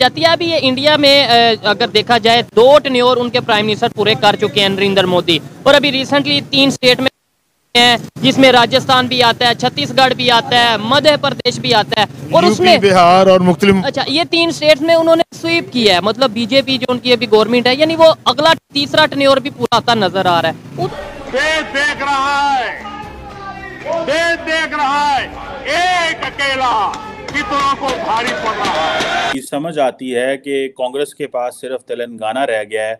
जतिया भी ये इंडिया में अगर देखा जाए दो टन्योर उनके प्राइम मिनिस्टर पूरे कर चुके हैं नरेंद्र मोदी और अभी रिसेंटली तीन स्टेट में हैं जिसमें राजस्थान भी आता है छत्तीसगढ़ भी आता है मध्य प्रदेश भी आता है और उसमें बिहार और मुख्तलिफ अच्छा ये तीन स्टेट में उन्होंने स्वीप किया है मतलब बीजेपी जो उनकी अभी गवर्नमेंट है यानी वो अगला तीसरा टन्योर भी पूरा आता नजर आ रहा है देख रहा है देख रहा है एक अकेला पीड़ितों को भारी पड़ रहा है समझ आती है कि कांग्रेस के पास सिर्फ तेलंगाना रह गया है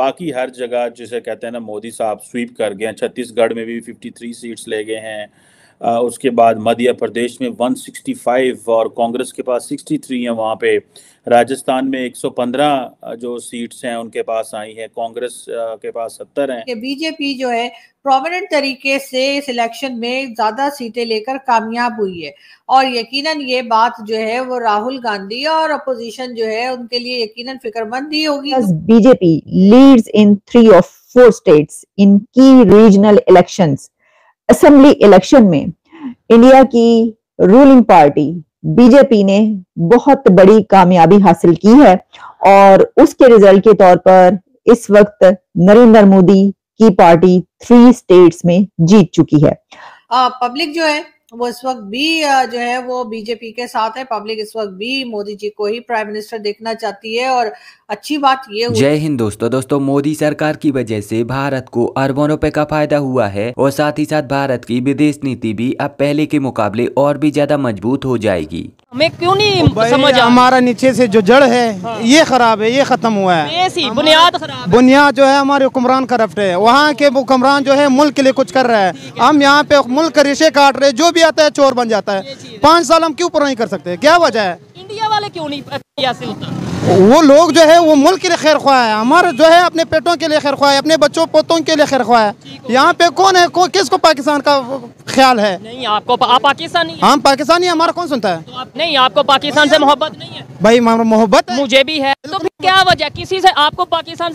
बाकी हर जगह जिसे कहते हैं ना मोदी साहब स्वीप कर गए हैं छत्तीसगढ़ में भी 53 सीट्स ले गए हैं उसके बाद मध्य प्रदेश में 165 और कांग्रेस के पास 63 है वहाँ पे राजस्थान में 115 जो सीट्स हैं उनके पास आई है कांग्रेस के पास 70 हैं बीजेपी जो है प्रोमिनेंट तरीके से इस इलेक्शन में ज्यादा सीटें लेकर कामयाब हुई है और यकीनन ये बात जो है वो राहुल गांधी और अपोजिशन जो है उनके लिए यकीनन फिक्रमंद ही होगी BJP leads in three of four states in key regional elections assembly election में इंडिया की रूलिंग पार्टी बीजेपी ने बहुत बड़ी कामयाबी हासिल की है और उसके रिजल्ट के तौर पर इस वक्त नरेंद्र मोदी की पार्टी थ्री स्टेट्स में जीत चुकी है पब्लिक जो है वो इस वक्त भी जो है वो बीजेपी के साथ है पब्लिक इस वक्त भी मोदी जी को ही प्राइम मिनिस्टर देखना चाहती है और अच्छी बात ये जय हिंद दोस्तों दोस्तों मोदी सरकार की वजह से भारत को अरबों रुपए का फायदा हुआ है और साथ ही साथ भारत की विदेश नीति भी अब पहले के मुकाबले और भी ज्यादा मजबूत हो जाएगी हमें क्यों नहीं समझ हमारा नीचे से जो जड़ है हाँ। ये खराब है ये खत्म हुआ है बुनियाद खराब बुनियाद जो है हमारे हुक्मरान करप्ट है वहाँ के हुक्मरान जो है मुल्क के लिए कुछ कर रहा है हम यहाँ पे मुल्क का रेशे काट रहे जो भी भी आता है चोर बन जाता है पाँच साल हम क्यों पूरा नहीं कर सकते क्या वजह है इंडिया वाले क्यों नहीं वो लोग जो है वो मुल्क के लिए खैर ख्वाह है हमारे जो है अपने पेटों के लिए खैर ख्वाह है अपने बच्चों पोतों के लिए खैर ख्वाह है यहाँ पे कौन है को, किसको पाकिस्तान का ख्याल है नहीं आपको आप पाकिस्तानी हम पाकिस्तानी हमारा कौन सुनता है तो आप, नहीं आपको पाकिस्तान से मोहब्बत नहीं है भाई मोहब्बत मुझे भी है तो, तो क्या वजह किसी से आपको पाकिस्तान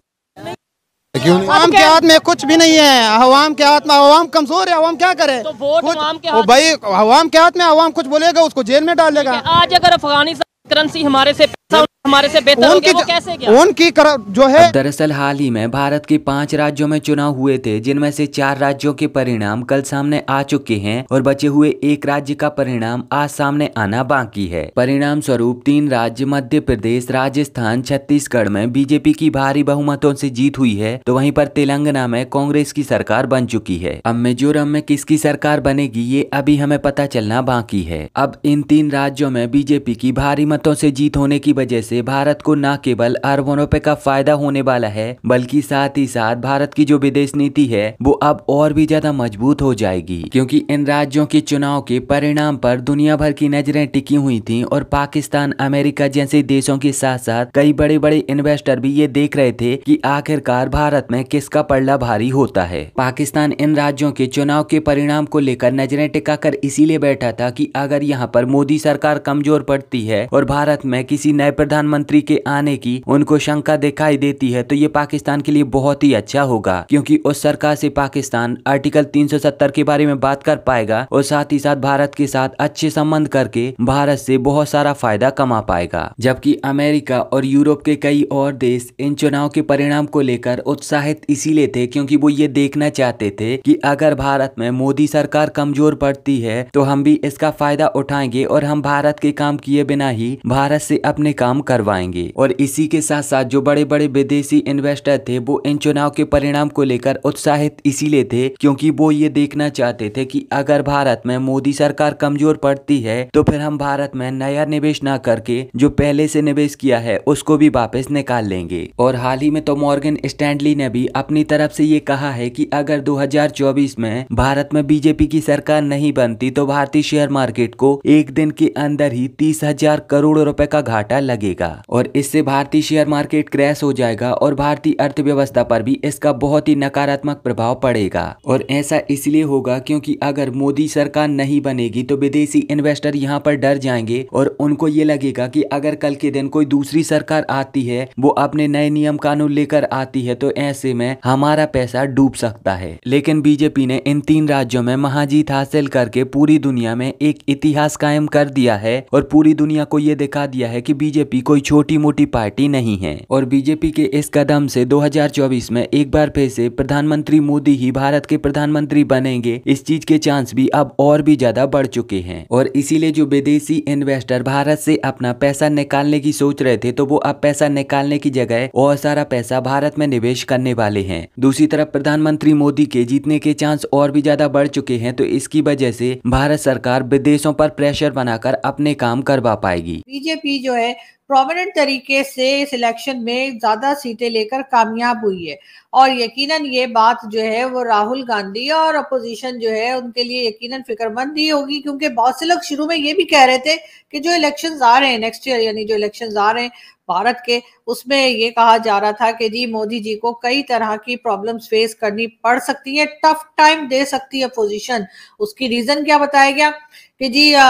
तो क्यों नहीं आवाम के हाथ में कुछ भी नहीं है आवाम के हाथ में आवाम कमजोर है आवाम क्या करे तो वोट के भाई आवाम के हाथ में आवाम कुछ बोलेगा उसको जेल में डालेगा आज अगर अफगानिस्तान करेंसी हमारे ऐसी हमारे से बेहतर उनकी हो कैसे गया? उनकी कर, जो है दरअसल हाल ही में भारत के पांच राज्यों में चुनाव हुए थे जिनमें से चार राज्यों के परिणाम कल सामने आ चुके हैं और बचे हुए एक राज्य का परिणाम आज सामने आना बाकी है परिणाम स्वरूप तीन राज्य मध्य प्रदेश राजस्थान छत्तीसगढ़ में बीजेपी की भारी बहुमतों से जीत हुई है तो वही पर तेलंगाना में कांग्रेस की सरकार बन चुकी है अब मिजोरम में किसकी सरकार बनेगी ये अभी हमें पता चलना बाकी है अब इन तीन राज्यों में बीजेपी की भारी मतों से जीत होने की वजह से से भारत को न केवल अरबों रुपए का फायदा होने वाला है बल्कि साथ ही साथ भारत की जो विदेश नीति है वो अब और भी ज्यादा मजबूत हो जाएगी क्योंकि इन राज्यों के चुनाव के परिणाम पर दुनिया भर की नजरें टिकी हुई थी और पाकिस्तान अमेरिका जैसे देशों के साथ साथ कई बड़े बड़े इन्वेस्टर भी ये देख रहे थे की आखिरकार भारत में किसका पड़ला भारी होता है पाकिस्तान इन राज्यों के चुनाव के परिणाम को लेकर नजरें टिका कर इसीलिए बैठा था की अगर यहाँ पर मोदी सरकार कमजोर पड़ती है और भारत में किसी नए प्रधान प्रधानमंत्री के आने की उनको शंका दिखाई देती है तो ये पाकिस्तान के लिए बहुत ही अच्छा होगा क्योंकि उस सरकार से पाकिस्तान आर्टिकल 370 के बारे में बात कर पाएगा और साथ ही साथ भारत के साथ अच्छे संबंध करके भारत से बहुत सारा फायदा कमा पाएगा जबकि अमेरिका और यूरोप के कई और देश इन चुनाव के परिणाम को लेकर उत्साहित इसीलिए थे क्योंकि वो ये देखना चाहते थे कि अगर भारत में मोदी सरकार कमजोर पड़ती है तो हम भी इसका फायदा उठाएंगे और हम भारत के काम किए बिना ही भारत से अपने काम कर करवाएंगे और इसी के साथ साथ जो बड़े बड़े विदेशी इन्वेस्टर थे वो इन चुनाव के परिणाम को लेकर उत्साहित इसीलिए थे क्योंकि वो ये देखना चाहते थे कि अगर भारत में मोदी सरकार कमजोर पड़ती है तो फिर हम भारत में नया निवेश न करके जो पहले से निवेश किया है उसको भी वापस निकाल लेंगे और हाल ही में तो मॉर्गन स्टैंडली ने भी अपनी तरफ से ये कहा है कि अगर 2024 में भारत में बीजेपी की सरकार नहीं बनती तो भारतीय शेयर मार्केट को एक दिन के अंदर ही तीस हजार करोड़ रुपए का घाटा लगेगा देगा और इससे भारतीय शेयर मार्केट क्रैश हो जाएगा और भारतीय अर्थव्यवस्था पर भी इसका बहुत ही नकारात्मक प्रभाव पड़ेगा और ऐसा इसलिए होगा क्योंकि अगर मोदी सरकार नहीं बनेगी तो विदेशी इन्वेस्टर यहाँ पर डर जाएंगे और उनको ये लगेगा की अगर कल के दिन कोई दूसरी सरकार आती है वो अपने नए नियम कानून लेकर आती है तो ऐसे में हमारा पैसा डूब सकता है लेकिन बीजेपी ने इन तीन राज्यों में महाजीत हासिल करके पूरी दुनिया में एक इतिहास कायम कर दिया है और पूरी दुनिया को ये दिखा दिया है कि बीजेपी कोई छोटी मोटी पार्टी नहीं है और बीजेपी के इस कदम से 2024 में एक बार फिर से प्रधानमंत्री मोदी ही भारत के प्रधानमंत्री बनेंगे इस चीज के चांस भी अब और भी ज्यादा बढ़ चुके हैं और इसीलिए जो विदेशी इन्वेस्टर भारत से अपना पैसा निकालने की सोच रहे थे तो वो अब पैसा निकालने की जगह और सारा पैसा भारत में निवेश करने वाले हैं दूसरी तरफ प्रधानमंत्री मोदी के जीतने के चांस और भी ज्यादा बढ़ चुके हैं तो इसकी वजह से भारत सरकार विदेशों पर प्रेशर बनाकर अपने काम करवा पाएगी बीजेपी जो है प्रोमिनेंट तरीके से इस इलेक्शन में ज्यादा सीटें लेकर कामयाब हुई है और यकीनन ये बात जो है वो राहुल गांधी और अपोजिशन जो है उनके लिए यकीनन फिक्रमंद ही होगी क्योंकि बहुत से लोग शुरू में ये भी कह रहे थे कि जो इलेक्शन आ रहे हैं नेक्स्ट ईयर यानी जो इलेक्शन आ रहे हैं भारत के उसमें ये कहा जा रहा था कि जी मोदी जी को कई तरह की प्रॉब्लम्स फेस करनी पड़ सकती है टफ टाइम दे सकती है अपोजिशन उसकी रीजन क्या बताया गया कि जी आ,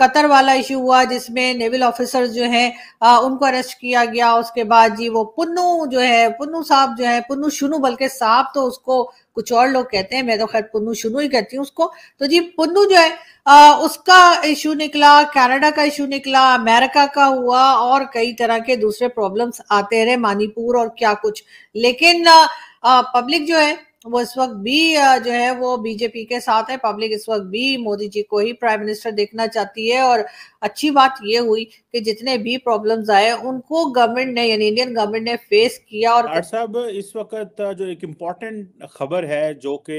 कतर वाला इशू हुआ जिसमें नेवल ऑफिसर जो हैं उनको अरेस्ट किया गया उसके बाद जी वो पुन्नू जो है पुन्नू साहब जो है पुन्नू शुनू बल्कि साहब तो उसको कुछ और लोग कहते हैं मैं तो खैर पुन्नू शुनू ही कहती हूँ उसको तो जी पुन्नू जो है आ, उसका इशू निकला कनाडा का इशू निकला अमेरिका का हुआ और कई तरह के दूसरे प्रॉब्लम्स आते रहे मानीपुर और क्या कुछ लेकिन आ, आ, पब्लिक जो है वो इस वक्त भी जो है वो बीजेपी के साथ है पब्लिक इस वक्त भी मोदी जी को ही प्राइम मिनिस्टर देखना चाहती है और अच्छी बात ये हुई कि जितने भी प्रॉब्लम्स आए उनको गवर्नमेंट ने यानी इंडियन गवर्नमेंट ने फेस किया और साहब इस वक्त जो एक इम्पोर्टेंट खबर है जो कि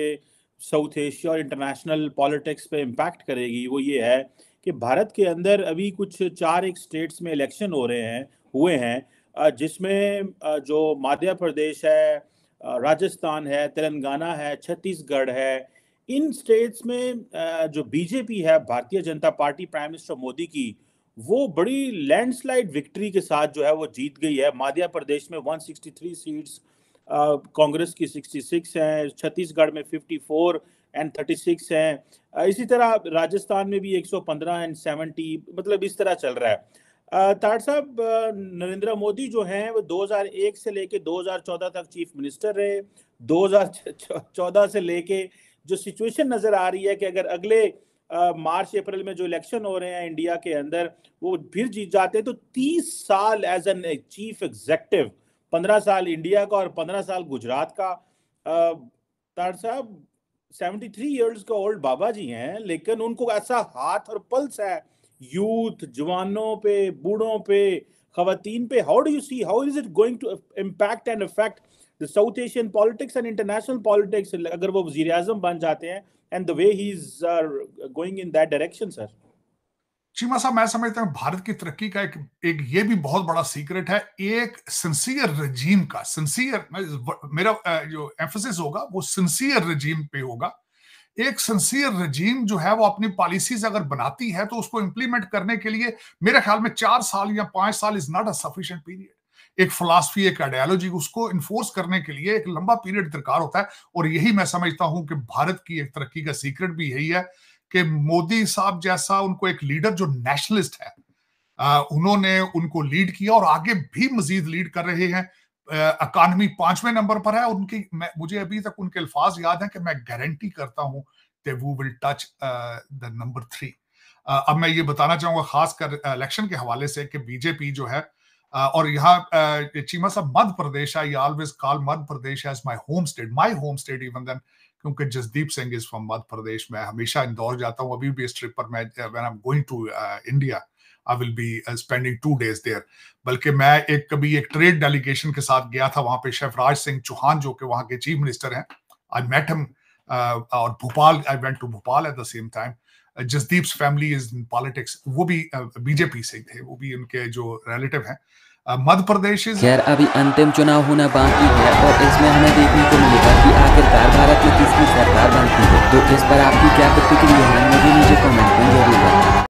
साउथ एशिया और इंटरनेशनल पॉलिटिक्स पे इम्पैक्ट करेगी वो ये है कि भारत के अंदर अभी कुछ चार एक स्टेट्स में इलेक्शन हो रहे हैं हुए हैं जिसमें जो मध्य प्रदेश है राजस्थान है तेलंगाना है छत्तीसगढ़ है इन स्टेट्स में जो बीजेपी है भारतीय जनता पार्टी प्राइम मिनिस्टर मोदी की वो बड़ी लैंडस्लाइड विक्ट्री के साथ जो है वो जीत गई है मध्य प्रदेश में 163 सीट्स कांग्रेस की 66 हैं छत्तीसगढ़ में 54 एंड 36 हैं इसी तरह राजस्थान में भी 115 एंड 70 मतलब इस तरह चल रहा है ताट साहब नरेंद्र मोदी जो हैं वो 2001 से लेके 2014 तक चीफ मिनिस्टर रहे 2014 से लेके जो सिचुएशन नज़र आ रही है कि अगर अगले मार्च अप्रैल में जो इलेक्शन हो रहे हैं इंडिया के अंदर वो फिर जीत जाते हैं तो 30 साल एज एन चीफ एग्जेक्टिव 15 साल इंडिया का और 15 साल गुजरात का ताट साहब 73 इयर्स का ओल्ड बाबा जी हैं लेकिन उनको ऐसा हाथ और पल्स है यूथ जवानों पे बूढ़ों पे खातन पे how do you see how is it going to impact and effect the South Asian politics and international politics अगर वो वजी अजम बन जाते हैं and the way he is are going in that direction sir Cheema साहब मैं समझता हूँ भारत की तरक्की का एक एक ये भी बहुत बड़ा सीक्रेट है एक सिंसियर रजीम का सिंसियर मेरा जो एम्फोसिस होगा वो सिंसियर रजीम पे होगा एक सिंसियर रजीम जो है वो अपनी पॉलिसीज अगर बनाती है तो उसको इंप्लीमेंट करने के लिए मेरे ख्याल में चार साल या पांच साल is not a sufficient period एक फिलासफी एक आइडियालॉजी उसको इन्फोर्स करने के लिए एक लंबा पीरियड दरकार होता है और यही मैं समझता हूं कि भारत की एक तरक्की का सीक्रेट भी यही है कि मोदी साहब जैसा उनको एक लीडर जो नेशनलिस्ट है उन्होंने उनको लीड किया और आगे भी मजीद लीड कर रहे हैं अकानमी पांचवें नंबर पर है उनकी मैं मुझे अभी तक उनके अल्फाज याद हैं कि मैं गारंटी करता हूं कि वो will touch the number three अब मैं ये बताना चाहूंगा खासकर इलेक्शन के हवाले से कि बीजेपी जो है और यहाँ चीमा साहब मध्य प्रदेश है ये always call Madhya Pradesh as my home state my home state even then क्योंकि जसदीप सिंह इज फ्रॉम मध्य प्रदेश मैं हमेशा इंदौर जाता हूँ अभी भी इस ट्रिप पर मैं when I am going to India I will be spending two days there बल्कि मैं एक कभी एक ट्रेड डेलीगेशन के साथ गया था वहां पे शेफ राज सिंह चौहान जो कि वहां के चीफ मिनिस्टर हैं आई मेट हिम और Bhopal I went to Bhopal at the same time Jasdeep family is in politics वो भी बीजेपी uh, से थे वो भी उनके जो रिलेटिव हैं uh, मध्य प्रदेश खैर अभी अंतिम चुनाव होना बाकी है और इसमें हमें देखने को मिलेगा कि आखिरकार भारत में किसकी सरकार बनती है तो इस पर आपकी क्या प्रतिक्रिया है मुझे नीचे कमेंट में जरूर बताएं